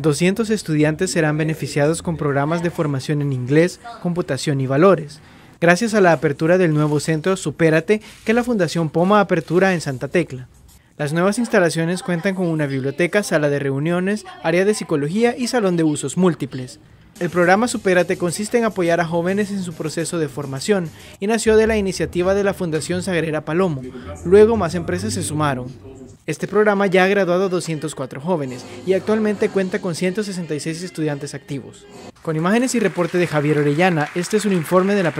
200 estudiantes serán beneficiados con programas de formación en inglés, computación y valores. Gracias a la apertura del nuevo centro Supérate que la Fundación Poma apertura en Santa Tecla. Las nuevas instalaciones cuentan con una biblioteca, sala de reuniones, área de psicología y salón de usos múltiples. El programa Supérate consiste en apoyar a jóvenes en su proceso de formación y nació de la iniciativa de la Fundación Sagrera Palomo. Luego más empresas se sumaron. Este programa ya ha graduado a 204 jóvenes y actualmente cuenta con 166 estudiantes activos. Con imágenes y reporte de Javier Orellana, este es un informe de la